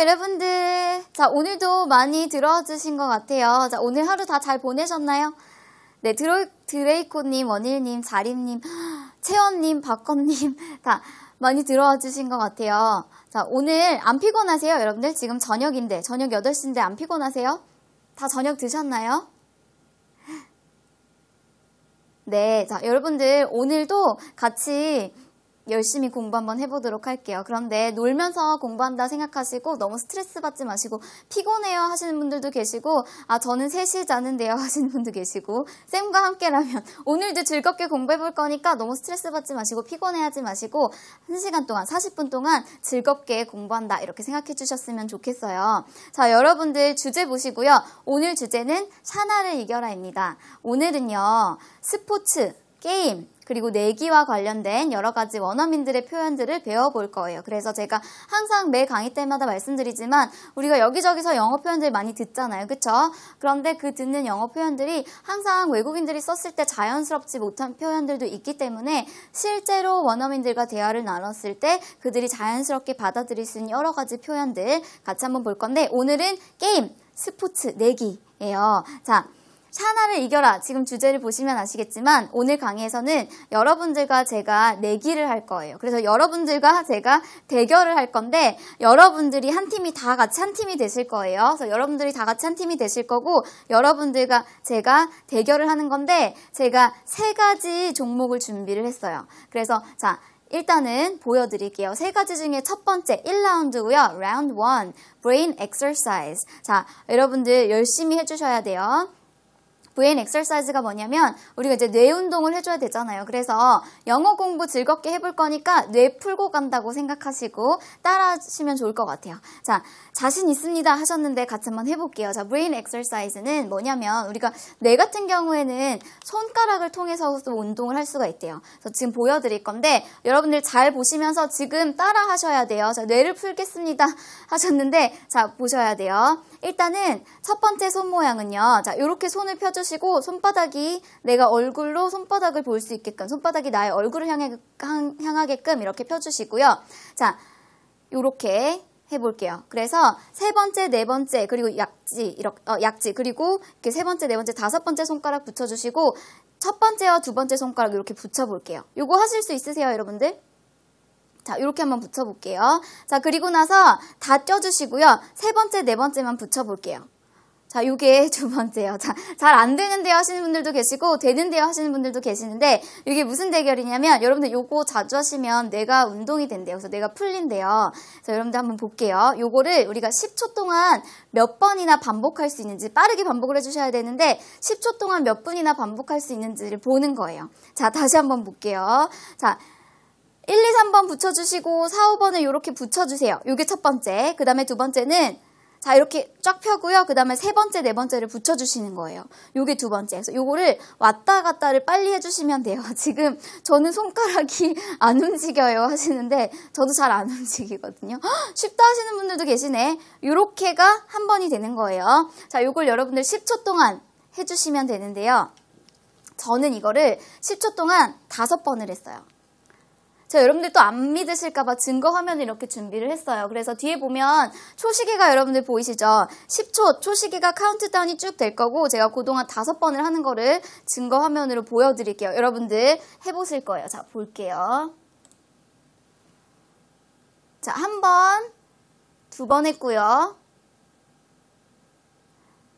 여러분들. 자, 오늘도 많이 들어주신 것 같아요. 자, 오늘 하루 다 잘 보내셨나요? 네, 드로, 드레이코님, 원일님, 자림님, 채원님, 박건님 다 많이 들어 주신 것 같아요. 자, 오늘 안 피곤하세요, 여러분들? 지금 저녁인데, 저녁 8시인데 안 피곤하세요? 다 저녁 드셨나요? 네, 자, 여러분들 오늘도 같이 열심히 공부 한번 해보도록 할게요. 그런데 놀면서 공부한다 생각하시고 너무 스트레스 받지 마시고 피곤해요 하시는 분들도 계시고 아 저는 3시 자는데요 하시는 분도 계시고 쌤과 함께라면 오늘도 즐겁게 공부해볼 거니까 너무 스트레스 받지 마시고 피곤해하지 마시고 1시간 동안 40분 동안 즐겁게 공부한다 이렇게 생각해 주셨으면 좋겠어요. 자 여러분들 주제 보시고요. 오늘 주제는 샤나를 이겨라입니다. 오늘은요 스포츠, 게임, 그리고 내기와 관련된 여러 가지 원어민들의 표현들을 배워볼 거예요. 그래서 제가 항상 매 강의 때마다 말씀드리지만 우리가 여기저기서 영어 표현들 많이 듣잖아요. 그렇죠? 그런데 그 듣는 영어 표현들이 항상 외국인들이 썼을 때 자연스럽지 못한 표현들도 있기 때문에 실제로 원어민들과 대화를 나눴을 때 그들이 자연스럽게 받아들일 수 있는 여러 가지 표현들 같이 한번 볼 건데 오늘은 게임, 스포츠, 내기예요. 자, 샤나를 이겨라. 지금 주제를 보시면 아시겠지만 오늘 강의에서는 여러분들과 제가 내기를 할 거예요. 그래서 여러분들과 제가 대결을 할 건데 여러분들이 한 팀이 다 같이 한 팀이 되실 거예요. 그래서 여러분들이 다 같이 한 팀이 되실 거고 여러분들과 제가 대결을 하는 건데 제가 세 가지 종목을 준비를 했어요. 그래서 자, 일단은 보여드릴게요. 세 가지 중에 첫 번째 1라운드고요. 라운드 1, 브레인 엑서사이즈. 자, 여러분들 열심히 해주셔야 돼요. 브레인 엑셀사이즈가 뭐냐면 우리가 이제 뇌 운동을 해줘야 되잖아요. 그래서 영어 공부 즐겁게 해볼 거니까 뇌 풀고 간다고 생각하시고 따라하시면 좋을 것 같아요. 자, 자신 있습니다 하셨는데 같이 한번 해볼게요. 자, 브레인 엑셀사이즈는 뭐냐면 우리가 뇌 같은 경우에는 손가락을 통해서도 운동을 할 수가 있대요. 그래서 지금 보여드릴 건데 여러분들 잘 보시면서 지금 따라하셔야 돼요. 자, 뇌를 풀겠습니다 하셨는데 자, 보셔야 돼요. 일단은 첫 번째 손 모양은요. 자, 이렇게 손을 펴주 펴주시고 손바닥이 내가 얼굴로 손바닥을 볼 수 있게끔 손바닥이 나의 얼굴을 향해, 향하게끔 이렇게 펴주시고요. 자, 이렇게 해볼게요. 그래서 세 번째, 네 번째, 그리고 약지, 이렇게, 어, 약지, 그리고 이렇게 세 번째, 네 번째, 다섯 번째 손가락 붙여주시고 첫 번째와 두 번째 손가락 이렇게 붙여볼게요. 이거 하실 수 있으세요, 여러분들? 자, 이렇게 한번 붙여볼게요. 자, 그리고 나서 다 껴주시고요. 세 번째, 네 번째만 붙여볼게요. 자, 요게 두 번째요. 자, 잘 안 되는데 요 하시는 분들도 계시고, 되는데 요 하시는 분들도 계시는데, 이게 무슨 대결이냐면, 여러분들 요거 자주 하시면 내가 운동이 된대요. 그래서 내가 풀린대요. 자, 여러분들 한번 볼게요. 요거를 우리가 10초 동안 몇 번이나 반복할 수 있는지, 빠르게 반복을 해주셔야 되는데, 10초 동안 몇 분이나 반복할 수 있는지를 보는 거예요. 자, 다시 한번 볼게요. 자, 1, 2, 3번 붙여주시고, 4, 5번을 이렇게 붙여주세요. 요게 첫 번째. 그 다음에 두 번째는, 자, 이렇게 쫙 펴고요. 그 다음에 세 번째, 네 번째를 붙여주시는 거예요. 요게 두 번째. 그래서 요거를 왔다 갔다를 빨리 해주시면 돼요. 지금 저는 손가락이 안 움직여요 하시는데 저도 잘 안 움직이거든요. 헉, 쉽다 하시는 분들도 계시네. 요렇게가 한 번이 되는 거예요. 자, 요걸 여러분들 10초 동안 해주시면 되는데요. 저는 이거를 10초 동안 다섯 번을 했어요. 제가 여러분들 또 안 믿으실까봐 증거 화면을 이렇게 준비를 했어요. 그래서 뒤에 보면 초시계가 여러분들 보이시죠? 10초 초시계가 카운트다운이 쭉 될 거고 제가 그동안 다섯 번을 하는 거를 증거 화면으로 보여드릴게요. 여러분들 해보실 거예요. 자, 볼게요. 자, 한 번, 두 번 했고요.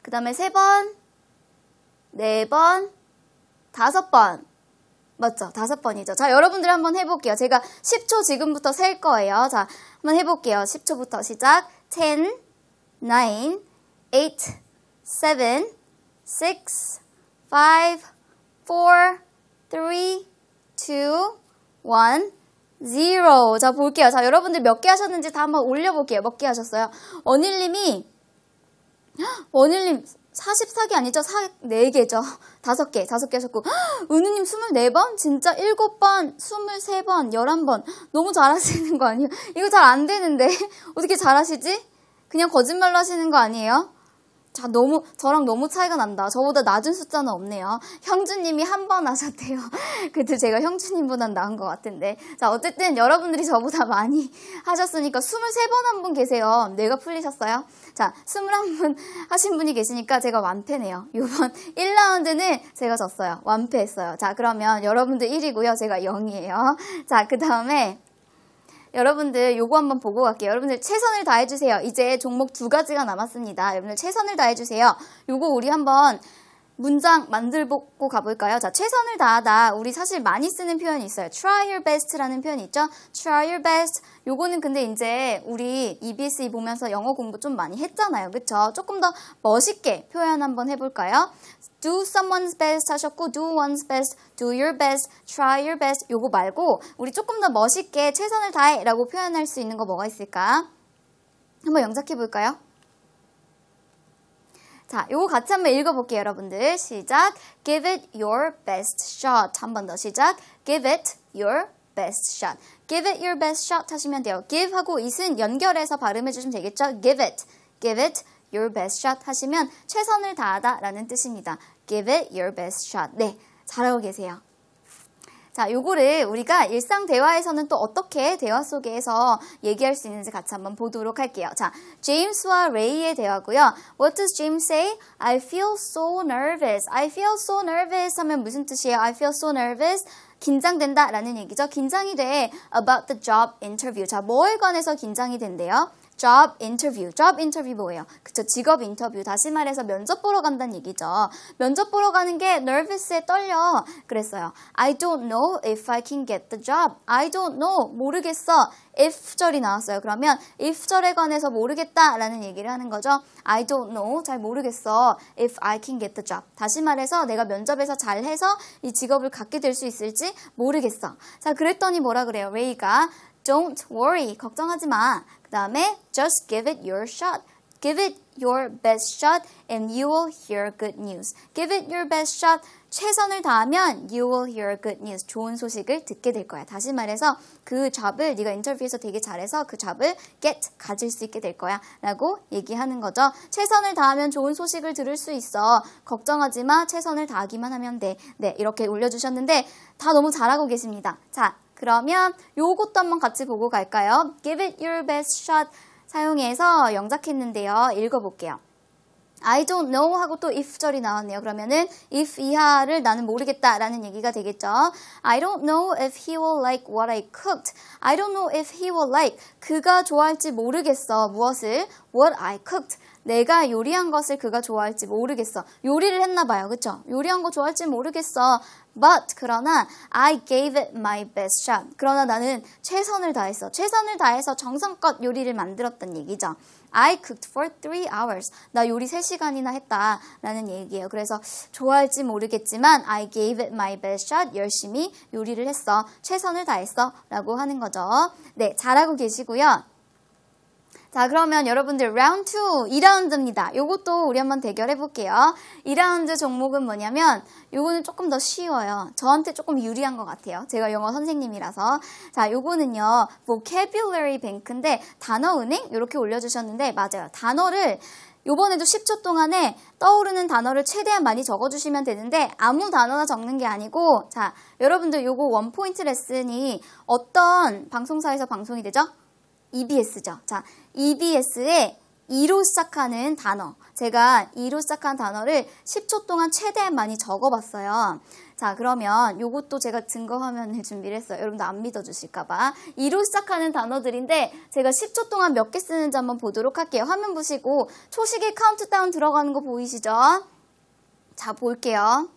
그 다음에 세 번, 네 번, 다섯 번. 맞죠? 다섯 번이죠. 자, 여러분들 한번 해볼게요. 제가 10초 지금부터 셀 거예요. 자, 한번 해볼게요. 10초부터 시작. 10, 9, 8, 7, 6, 5, 4, 3, 2, 1. 0. 자, 볼게요. 자, 여러분들 몇 개 하셨는지 다 한번 올려볼게요. 몇 개 하셨어요? 원일님이, 원일님, 44개 아니죠? 4, 4개죠. 5개, 5개 하셨고. 은우님 24번? 진짜 7번, 23번, 11번. 너무 잘하시는 거 아니에요? 이거 잘 안 되는데. 어떻게 잘하시지? 그냥 거짓말로 하시는 거 아니에요? 자, 너무, 저랑 너무 차이가 난다. 저보다 낮은 숫자는 없네요. 형주님이 한 번 하셨대요. 그래도 제가 형주님보단 나은 것 같은데. 자, 어쨌든 여러분들이 저보다 많이 하셨으니까 23번 한 분 계세요. 내가 풀리셨어요? 자, 21분 하신 분이 계시니까 제가 완패네요. 이번 1라운드는 제가 졌어요. 완패했어요. 자, 그러면 여러분들 1이고요. 제가 0이에요. 자, 그 다음에 여러분들 요거 한번 보고 갈게요. 여러분들 최선을 다해주세요. 이제 종목 두 가지가 남았습니다. 여러분들 최선을 다해주세요. 요거 우리 한번 문장 만들고 가볼까요? 자, 최선을 다하다. 우리 사실 많이 쓰는 표현이 있어요. try your best라는 표현이 있죠? try your best. 요거는 근데 이제 우리 EBS e 보면서 영어 공부 좀 많이 했잖아요. 그쵸? 조금 더 멋있게 표현 한번 해볼까요? do someone's best 하셨고 do one's best, do your best, try your best 요거 말고 우리 조금 더 멋있게 최선을 다해 라고 표현할 수 있는 거 뭐가 있을까? 한번 영작해 볼까요? 자, 요거 같이 한번 읽어볼게요, 여러분들. 시작. Give it your best shot. 한번 더 시작. Give it your best shot. Give it your best shot 하시면 돼요. give 하고 it은 연결해서 발음해 주시면 되겠죠? Give it. Give it your best shot 하시면 최선을 다하다 라는 뜻입니다. give it your best shot. 네, 잘하고 계세요. 자, 요거를 우리가 일상 대화에서는 또 어떻게 대화 속에서 얘기할 수 있는지 같이 한번 보도록 할게요. 자, 제임스와 레이의 대화고요. What does James say? I feel so nervous. I feel so nervous 하면 무슨 뜻이에요? I feel so nervous. 긴장된다 라는 얘기죠. 긴장이 돼. About the job interview. 자, 뭐에 관해서 긴장이 된대요? job interview. job interview 뭐예요? 그쵸, 직업 인터뷰. 다시 말해서 면접 보러 간다는 얘기죠. 면접 보러 가는 게 nervous에 떨려. 그랬어요. I don't know if I can get the job. I don't know. 모르겠어. if 절이 나왔어요. 그러면 if 절에 관해서 모르겠다라는 얘기를 하는 거죠. I don't know. 잘 모르겠어. if I can get the job. 다시 말해서 내가 면접에서 잘해서 이 직업을 갖게 될 수 있을지 모르겠어. 자, 그랬더니 뭐라 그래요? 레이가 Don't worry, 걱정하지 마. 그 다음에 just give it your shot. Give it your best shot and you will hear good news. Give it your best shot. 최선을 다하면 you will hear good news. 좋은 소식을 듣게 될 거야. 다시 말해서 그 잡을 네가 인터뷰에서 되게 잘해서 그 잡을 get 가질 수 있게 될 거야. 라고 얘기하는 거죠. 최선을 다하면 좋은 소식을 들을 수 있어. 걱정하지 마. 최선을 다하기만 하면 돼. 네, 이렇게 올려주셨는데 다 너무 잘하고 계십니다. 자, 그러면 요것도 한번 같이 보고 갈까요? Give it your best shot 사용해서 영작했는데요. 읽어볼게요. I don't know 하고 또 if절이 나왔네요. 그러면은 if 이하를 나는 모르겠다라는 얘기가 되겠죠. I don't know if he will like what I cooked. I don't know if he will like 그가 좋아할지 모르겠어. 무엇을? What I cooked. 내가 요리한 것을 그가 좋아할지 모르겠어. 요리를 했나 봐요. 그쵸? 요리한 거 좋아할지 모르겠어. But 그러나 I gave it my best shot. 그러나 나는 최선을 다했어. 최선을 다해서 정성껏 요리를 만들었던 얘기죠. I cooked for three hours. 나 요리 3시간이나 했다. 라는 얘기예요. 그래서 좋아할지 모르겠지만 I gave it my best shot. 열심히 요리를 했어. 최선을 다했어. 라고 하는 거죠. 네, 잘하고 계시고요. 자, 그러면 여러분들 라운드 2, 2라운드입니다. 이것도 우리 한번 대결해 볼게요. 2라운드 종목은 뭐냐면 요거는 조금 더 쉬워요. 저한테 조금 유리한 것 같아요. 제가 영어 선생님이라서. 자, 요거는요. vocabulary bank인데 단어 은행 이렇게 올려 주셨는데 맞아요. 단어를 요번에도 10초 동안에 떠오르는 단어를 최대한 많이 적어주시면 되는데 아무 단어나 적는 게 아니고 자 여러분들 요거 원포인트 레슨이 어떤 방송사에서 방송이 되죠? EBS죠. 자, EBS의 이로 시작하는 단어. 제가 이로 시작한 단어를 10초 동안 최대한 많이 적어봤어요. 자, 그러면 이것도 제가 증거화면을 준비를 했어요. 여러분도 안 믿어주실까봐. 이로 시작하는 단어들인데 제가 10초 동안 몇 개 쓰는지 한번 보도록 할게요. 화면 보시고 초식의 카운트다운 들어가는 거 보이시죠? 자, 볼게요.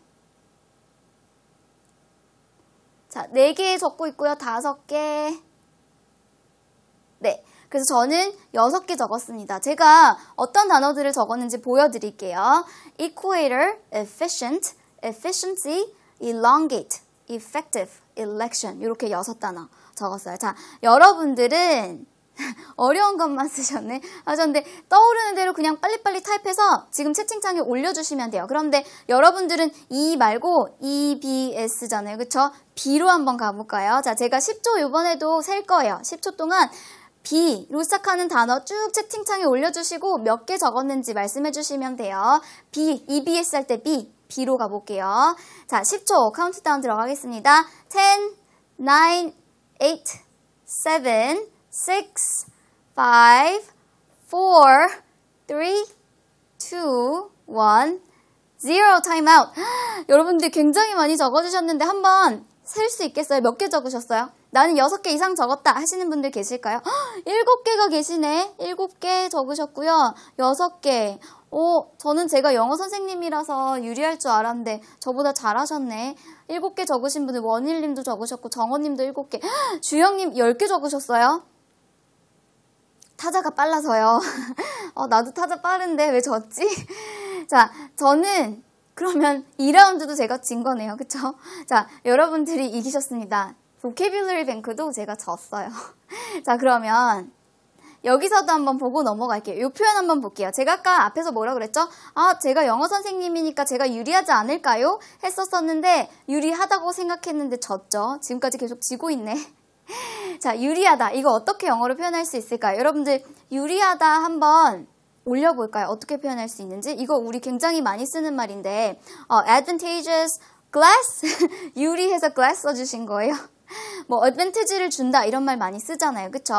자, 4개 적고 있고요. 5개, 그래서 저는 여섯 개 적었습니다. 제가 어떤 단어들을 적었는지 보여드릴게요. equator, efficient, efficiency, elongate, effective, election 이렇게 여섯 단어 적었어요. 자, 여러분들은 어려운 것만 쓰셨네 하셨는데 아, 떠오르는 대로 그냥 빨리빨리 타입해서 지금 채팅창에 올려주시면 돼요. 그런데 여러분들은 E 말고 EBS잖아요. 그쵸? B로 한번 가볼까요? 자, 제가 10초 이번에도 셀 거예요. 10초 동안 B로 시작하는 단어 쭉 채팅창에 올려주시고 몇 개 적었는지 말씀해주시면 돼요. B, EBS 할 때 B, B로 가볼게요. 자, 10초 카운트다운 들어가겠습니다. 10, 9, 8, 7, 6, 5, 4, 3, 2, 1, 0. 타임아웃. 여러분들 굉장히 많이 적어주셨는데 한번 셀수 있겠어요? 몇 개 적으셨어요? 나는 6개 이상 적었다 하시는 분들 계실까요? 헉, 7개가 계시네. 7개 적으셨고요. 6개. 오, 저는 제가 영어 선생님이라서 유리할 줄 알았는데 저보다 잘하셨네. 7개 적으신 분들 원일님도 적으셨고 정원님도 7개. 주영님 10개 적으셨어요? 타자가 빨라서요. 어, 나도 타자 빠른데 왜 졌지? 자, 저는 그러면 2라운드도 제가 진 거네요. 그쵸? 자, 여러분들이 이기셨습니다. 보케뷸러리 뱅크도 제가 졌어요. 자, 그러면 여기서도 한번 보고 넘어갈게요. 이 표현 한번 볼게요. 제가 아까 앞에서 뭐라 그랬죠? 아, 제가 영어 선생님이니까 제가 유리하지 않을까요? 했었었는데 유리하다고 생각했는데 졌죠. 지금까지 계속 지고 있네. 자, 유리하다. 이거 어떻게 영어로 표현할 수 있을까요? 여러분들 유리하다 한번 올려볼까요? 어떻게 표현할 수 있는지? 이거 우리 굉장히 많이 쓰는 말인데 어, advantageous glass 유리해서 glass 써주신 거예요. 뭐 advantage를 준다 이런 말 많이 쓰잖아요. 그쵸?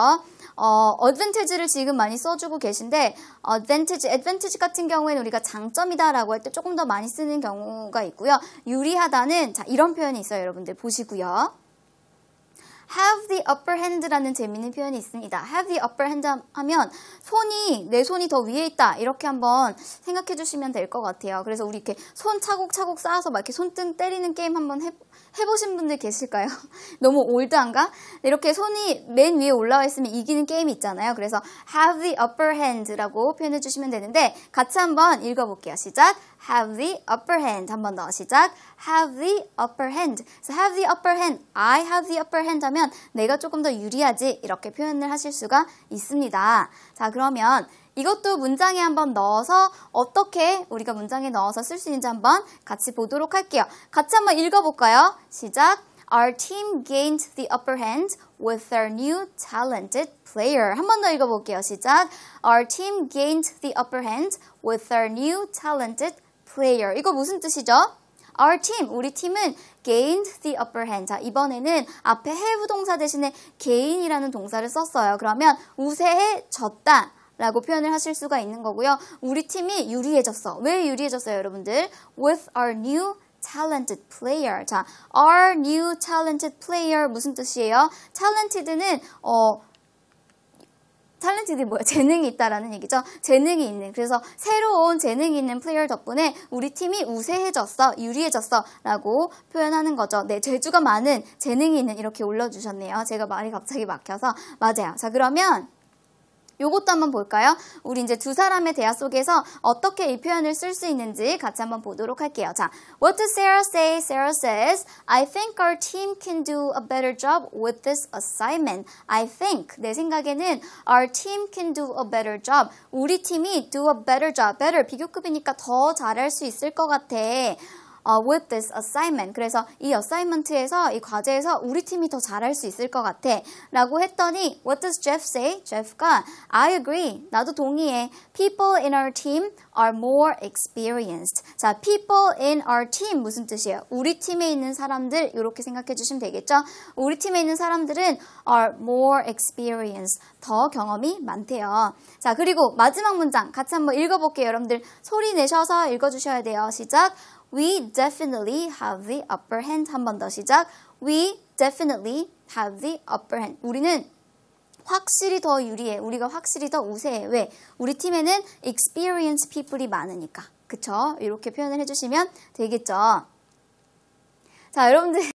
어, advantage를 지금 많이 써주고 계신데 advantage, advantage 같은 경우에는 우리가 장점이다 라고 할 때 조금 더 많이 쓰는 경우가 있고요. 유리하다는 자, 이런 표현이 있어요. 여러분들 보시고요. have the upper hand라는 재미있는 표현이 있습니다. have the upper hand 하면 손이 내 손이 더 위에 있다 이렇게 한번 생각해 주시면 될 것 같아요. 그래서 우리 이렇게 손 차곡차곡 쌓아서 막 이렇게 손등 때리는 게임 한번 해, 해보신 분들 계실까요? 너무 올드한가? 이렇게 손이 맨 위에 올라와 있으면 이기는 게임이 있잖아요. 그래서 have the upper hand라고 표현해 주시면 되는데 같이 한번 읽어볼게요. 시작! have the upper hand. 한번 더 시작. have the upper hand. So have the upper hand. I have the upper hand 하면 내가 조금 더 유리하지 이렇게 표현을 하실 수가 있습니다. 자, 그러면 이것도 문장에 한번 넣어서 어떻게 우리가 문장에 넣어서 쓸 수 있는지 한번 같이 보도록 할게요. 같이 한번 읽어볼까요? 시작. Our team gained the upper hand with their new talented player. 한번 더 읽어볼게요. 시작. Our team gained the upper hand with their new talented player. 이거 무슨 뜻이죠? Our team, 우리 팀은 gained the upper hand. 자, 이번에는 앞에 have 동사 대신에 gain이라는 동사를 썼어요. 그러면 우세해졌다. 라고 표현을 하실 수가 있는 거고요. 우리 팀이 유리해졌어. 왜 유리해졌어요, 여러분들? With our new talented player. 자, our new talented player 무슨 뜻이에요? talented는 어 탤런트들이 뭐야 재능이 있다라는 얘기죠. 재능이 있는 그래서 새로운 재능이 있는 플레이어 덕분에 우리 팀이 우세해졌어, 유리해졌어라고 표현하는 거죠. 네, 재주가 많은 재능이 있는 이렇게 올려주셨네요. 제가 말이 갑자기 막혀서 맞아요. 자 그러면 요것도 한번 볼까요? 우리 이제 두 사람의 대화 속에서 어떻게 이 표현을 쓸 수 있는지 같이 한번 보도록 할게요. 자, what does Sarah say? Sarah says, I think our team can do a better job with this assignment. I think 내 생각에는 our team can do a better job. 우리 팀이 do a better job. better 비교급이니까 더 잘할 수 있을 것 같아. with this assignment. 그래서 이 assignment에서 이 과제에서 우리 팀이 더 잘할 수 있을 것 같아. 라고 했더니 what does Jeff say? Jeff가 I agree. 나도 동의해. People in our team are more experienced. 자, people in our team 무슨 뜻이에요? 우리 팀에 있는 사람들 이렇게 생각해 주시면 되겠죠? 우리 팀에 있는 사람들은 are more experienced. 더 경험이 많대요. 자, 그리고 마지막 문장 같이 한번 읽어볼게요. 여러분들 소리 내셔서 읽어주셔야 돼요. 시작. We definitely have the upper hand. 한 번 더 시작. We definitely have the upper hand. 우리는 확실히 더 유리해. 우리가 확실히 더 우세해. 왜? 우리 팀에는 experienced people이 많으니까. 그쵸? 이렇게 표현을 해주시면 되겠죠. 자, 여러분들.